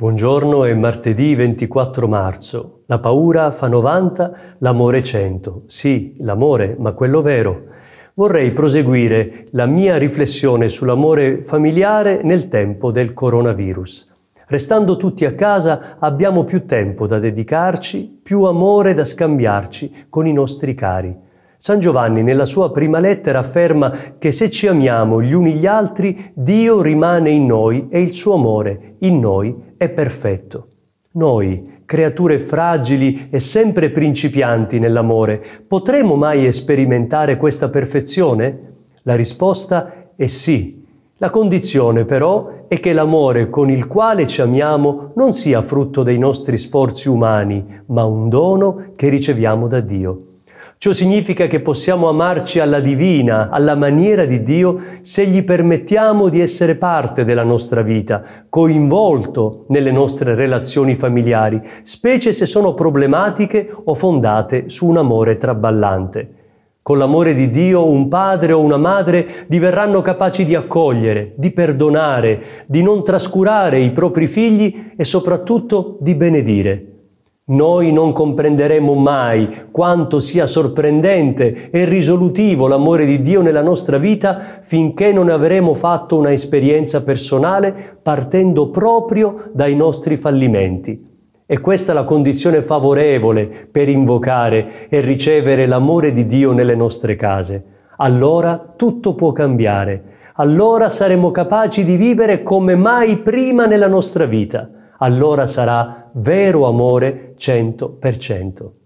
Buongiorno, è martedì 24 marzo. La paura fa 90, l'amore 100. Sì, l'amore, ma quello vero. Vorrei proseguire la mia riflessione sull'amore familiare nel tempo del coronavirus. Restando tutti a casa abbiamo più tempo da dedicarci, più amore da scambiarci con i nostri cari. San Giovanni nella sua prima lettera afferma che se ci amiamo gli uni gli altri, Dio rimane in noi e il suo amore in noi è è perfetto. Noi, creature fragili e sempre principianti nell'amore, potremo mai sperimentare questa perfezione? La risposta è sì. La condizione però è che l'amore con il quale ci amiamo non sia frutto dei nostri sforzi umani, ma un dono che riceviamo da Dio. Ciò significa che possiamo amarci alla divina, alla maniera di Dio, se gli permettiamo di essere parte della nostra vita, coinvolto nelle nostre relazioni familiari, specie se sono problematiche o fondate su un amore traballante. Con l'amore di Dio un padre o una madre diverranno capaci di accogliere, di perdonare, di non trascurare i propri figli e soprattutto di benedire. Noi non comprenderemo mai quanto sia sorprendente e risolutivo l'amore di Dio nella nostra vita finché non avremo fatto una esperienza personale partendo proprio dai nostri fallimenti. E questa è la condizione favorevole per invocare e ricevere l'amore di Dio nelle nostre case. Allora tutto può cambiare. Allora saremo capaci di vivere come mai prima nella nostra vita allora sarà vero amore 100%.